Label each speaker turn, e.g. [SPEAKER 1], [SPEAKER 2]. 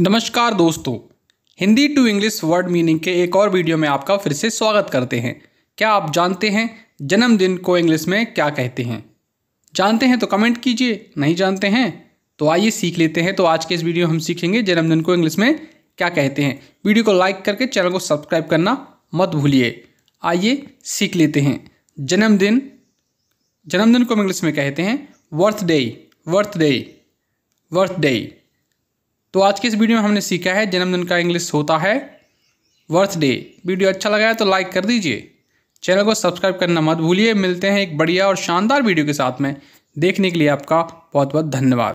[SPEAKER 1] नमस्कार दोस्तों Hindi to English word meaning के एक और वीडियो में आपका फिर से स्वागत करते हैं क्या आप जानते हैं जन्मदिन को इंग्लिश में क्या कहते हैं जानते हैं तो कमेंट कीजिए नहीं जानते हैं तो आइए सीख लेते हैं तो आज के इस वीडियो हम सीखेंगे जन्मदिन को इंग्लिश में क्या कहते हैं वीडियो को लाइक करके चैनल को सब्सक्राइब करना मत भूलिए आइए सीख लेते हैं जन्मदिन जन्मदिन को इंग्लिश में कहते हैं बर्थडे बर्थडे बर्थडे तो आज के इस वीडियो में हमने सीखा है जन्मदिन का इंग्लिश होता है बर्थडे वीडियो अच्छा लगा है तो लाइक कर दीजिए चैनल को सब्सक्राइब करना मत भूलिए मिलते हैं एक बढ़िया और शानदार वीडियो के साथ में देखने के लिए आपका बहुत बहुत धन्यवाद